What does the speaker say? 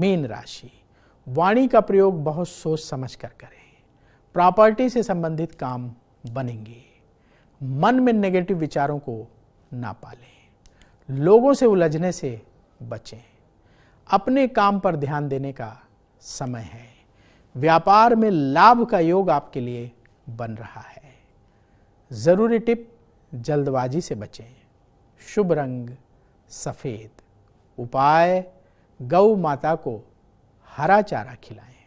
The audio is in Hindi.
मीन राशि वाणी का प्रयोग बहुत सोच समझ कर करें प्रॉपर्टी से संबंधित काम बनेंगे मन में नेगेटिव विचारों को ना पालें लोगों से उलझने से बचें अपने काम पर ध्यान देने का समय है व्यापार में लाभ का योग आपके लिए बन रहा है ज़रूरी टिप जल्दबाजी से बचें शुभ रंग सफ़ेद उपाय गौ माता को हरा चारा खिलाएं